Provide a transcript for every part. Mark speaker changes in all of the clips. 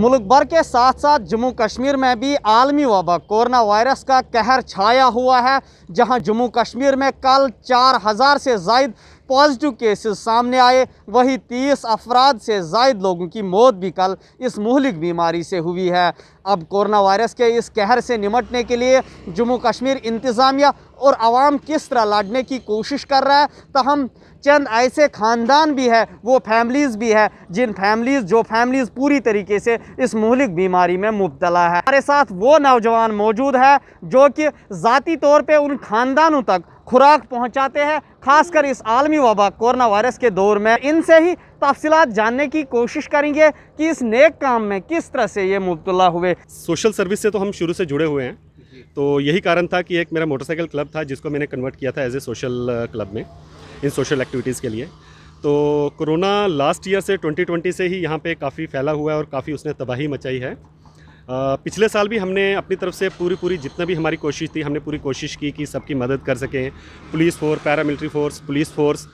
Speaker 1: मुल्क भर के साथ साथ जम्मू कश्मीर में भी आलमी वबा कोरोना वायरस का कहर छाया हुआ है जहां जम्मू कश्मीर में कल चार हज़ार से जायद पॉजिटिव केसेस सामने आए वही तीस अफराद से जायद लोगों की मौत भी कल इस मोहलिक बीमारी से हुई है अब कोरोना वायरस के इस कहर से निमटने के लिए जम्मू कश्मीर इंतज़ामिया और आवाम किस तरह लड़ने की कोशिश कर रहा है तहम चंद ऐसे ख़ानदान भी है वो फैमिलीज़ भी है जिन फैमिलीज़ जो फैमिलीज़ पूरी तरीके से इस मोहलिक बीमारी में मुबतला है हमारे साथ वो नौजवान मौजूद है जो कि ज़ाती तौर पर उन ख़ानदानों तक खुराक पहुँचाते हैं खासकर इस आलमी वबा कोरोना वायरस के दौर में इनसे ही तफसलत जानने की कोशिश करेंगे कि इस नेक काम
Speaker 2: में किस तरह से ये मुबतला हुए सोशल सर्विस से तो हम शुरू से जुड़े हुए हैं तो यही कारण था कि एक मेरा मोटरसाइकिल क्लब था जिसको मैंने कन्वर्ट किया था एज ए सोशल क्लब में इन सोशल एक्टिविटीज़ के लिए तो कोरोना लास्ट ईयर से 2020 से ही यहाँ पे काफ़ी फैला हुआ है और काफ़ी उसने तबाही मचाई है पिछले साल भी हमने अपनी तरफ से पूरी पूरी जितना भी हमारी कोशिश थी हमने पूरी कोशिश की कि सबकी मदद कर सकें police force paramilitary force police force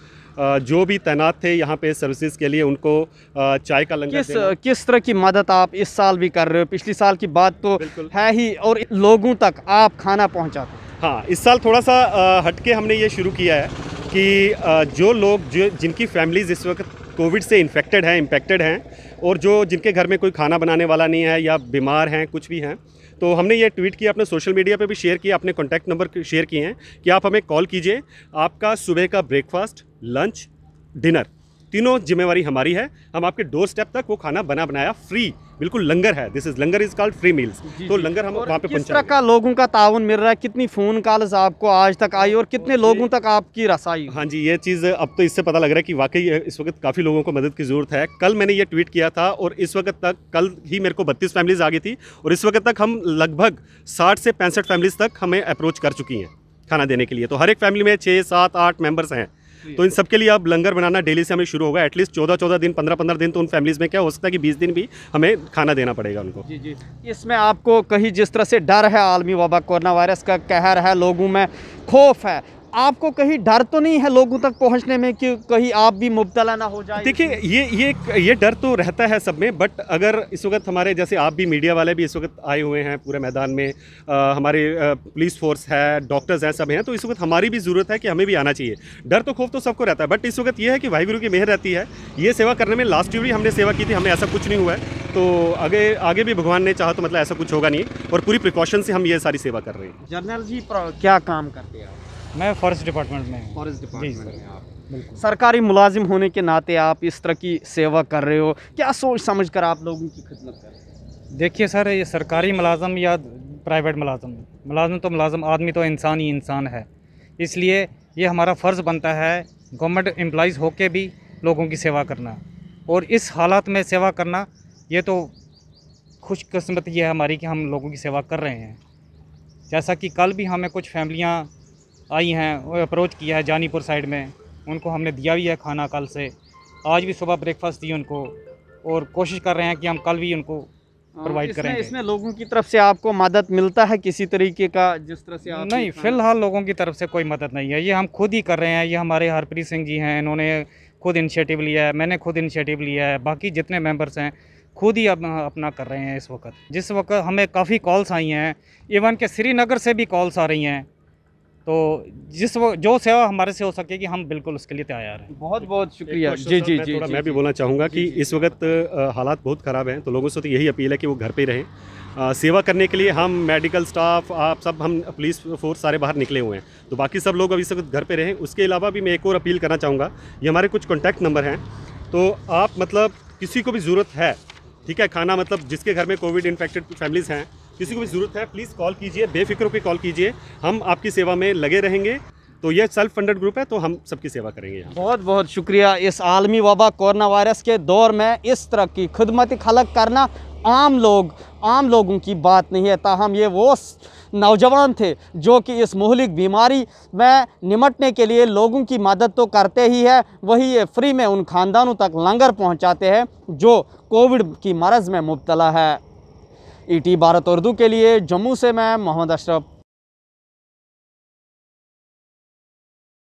Speaker 2: जो भी तैनात थे यहाँ पे सर्विसेज के लिए उनको चाय का लंगर किस
Speaker 1: किस तरह की मदद आप इस साल भी कर रहे हो पिछले साल की बात तो है ही और लोगों तक आप खाना
Speaker 2: पहुँचाते हाँ इस साल थोड़ा सा हटके हमने ये शुरू किया है कि जो लोग जो जिनकी फैमिलीज़ इस वक्त कोविड से इन्फेक्टेड हैं इम्पेक्टेड हैं और जो जिनके घर में कोई खाना बनाने वाला नहीं है या बीमार हैं कुछ भी हैं तो हमने ये ट्वीट किया अपने सोशल मीडिया पे भी शेयर किया अपने कॉन्टैक्ट नंबर शेयर किए हैं कि आप हमें कॉल कीजिए आपका सुबह का ब्रेकफास्ट लंच डिनर तीनों जिम्मेवारी हमारी है हम आपके डोर स्टेप तक वो खाना बना बनाया फ्री बिल्कुल लंगर है this is langar is called free meals तो लंगर हम वहाँ पे पहुँचा
Speaker 1: का लोगों का ताउन मिल रहा है कितनी
Speaker 2: फ़ोन कॉल्स आपको आज तक आई और कितने लोगों तक आपकी रसाई हाँ जी ये चीज़ अब तो इससे पता लग रहा है कि वाकई इस वक्त काफ़ी लोगों को मदद की ज़रूरत है कल मैंने ये ट्वीट किया था और इस वक्त तक कल ही मेरे को बत्तीस फैमिलीज़ आ गई थी और इस वक्त तक हम लगभग साठ से पैंसठ फैमिलीज़ तक हमें अप्रोच कर चुकी हैं खाना देने के लिए तो हर एक फैमिली में छः सात आठ मेम्बर्स हैं तो इन सबके लिए अब लंगर बनाना डेली से हमें शुरू होगा एटलीस्ट चौदह चौदह दिन पंद्रह पंद्रह दिन तो उन फैमिलीज़ में क्या हो सकता है कि बीस दिन भी हमें खाना देना पड़ेगा उनको जी जी
Speaker 1: इसमें आपको कहीं जिस तरह से डर है आलमी वबा कोरोना वायरस का कहर है लोगों में खौफ है आपको कहीं डर तो नहीं है लोगों तक पहुंचने में कि कहीं आप भी मुबतला ना हो
Speaker 2: जाए देखिए ये ये ये डर तो रहता है सब में बट अगर इस वक्त हमारे जैसे आप भी मीडिया वाले भी इस वक्त आए हुए हैं पूरे मैदान में आ, हमारे पुलिस फोर्स है डॉक्टर्स हैं सब हैं तो इस वक्त हमारी भी ज़रूरत है कि हमें भी आना चाहिए डर तो खौफ तो सबको रहता है बट इस वक्त ये है कि वाहगुरु की मेहर रहती है ये सेवा करने में लास्ट ईयर भी हमने सेवा की थी हमें ऐसा कुछ नहीं हुआ है तो आगे आगे भी भगवान ने चाहा तो मतलब ऐसा कुछ होगा नहीं और पूरी प्रिकॉशन से हम ये सारी सेवा कर रहे हैं
Speaker 1: जनरल जी क्या काम करते हैं मैं फॉरेस्ट डिपार्टमेंट में फॉरेस्ट डिपार्टमेंट में आप सरकारी
Speaker 3: मुलाजिम होने के नाते आप इस तरह की सेवा कर रहे हो क्या सोच समझ कर आप लोगों की खिदमत कर देखिए सर ये सरकारी मुलाजम या प्राइवेट मुलाजम मुलाजम तो मुलाजम आदमी तो इंसान ही इंसान है इसलिए ये हमारा फ़र्ज़ बनता है गवर्नमेंट एम्प्लॉज़ होके भी लोगों की सेवा करना और इस हालात में सेवा करना ये तो खुशकस्मत है हमारी कि हम लोगों की सेवा कर रहे हैं जैसा कि कल भी हमें कुछ फैमिलियाँ आई हैं अप्रोच किया है जानीपुर साइड में उनको हमने दिया भी है खाना कल से आज भी सुबह ब्रेकफास्ट दी उनको और कोशिश कर रहे हैं कि हम कल भी उनको प्रोवाइड हाँ, करें इसमें लोगों की तरफ से आपको मदद मिलता है किसी तरीके का
Speaker 1: जिस तरह से आप नहीं
Speaker 3: फ़िलहाल लोगों की तरफ से कोई मदद नहीं है ये हम खुद ही कर रहे हैं ये हमारे हरप्रीत सिंह जी हैं इन्होंने खुद इनिशिएटिव लिया है मैंने खुद इनिशिएटिव लिया है बाकी जितने मेंबर्स हैं खुद ही अपना कर रहे हैं इस वक्त जिस वक्त हमें काफ़ी कॉल्स आई हैं इवन के श्रीनगर से भी कॉल्स आ रही हैं तो जिस वो जो सेवा हमारे से हो सकेगी हम बिल्कुल उसके लिए तैयार हैं बहुत बहुत शुक्रिया जी जी जी मैं भी
Speaker 2: बोलना चाहूँगा कि इस वक्त हालात बहुत ख़राब हैं तो लोगों से तो यही अपील है कि वो घर पे रहें आ, सेवा करने के लिए हम मेडिकल स्टाफ आप सब हम पुलिस फोर्स सारे बाहर निकले हुए हैं तो बाकी सब लोग अभी वक्त घर पर रहें उसके अलावा भी मैं एक और अपील करना चाहूँगा ये हमारे कुछ कॉन्टैक्ट नंबर हैं तो आप मतलब किसी को भी ज़रूरत है ठीक है खाना मतलब जिसके घर में कोविड इन्फेक्टेड फैमिलीज़ हैं किसी को भी ज़रूरत है प्लीज़ कॉल कीजिए बेफिक्र होकर कॉल कीजिए हम आपकी सेवा में लगे रहेंगे तो ये सेल्फ फंडेड ग्रुप है तो हम सबकी सेवा करेंगे
Speaker 1: बहुत बहुत शुक्रिया इस आलमी वबा कोरोना वायरस के दौर में इस तरह की खदमत खलक करना आम लोग आम लोगों की बात नहीं है ताहम ये वो नौजवान थे जो कि इस मोहलिक बीमारी में निमटने के लिए लोगों की मदद तो करते ही है वही ये फ्री में उन ख़ानदानों तक लंगर पहुंचाते हैं जो कोविड की मरज़ में मुबतला
Speaker 3: है ई टी भारत उर्दू के लिए जम्मू से मैं मोहम्मद अशरफ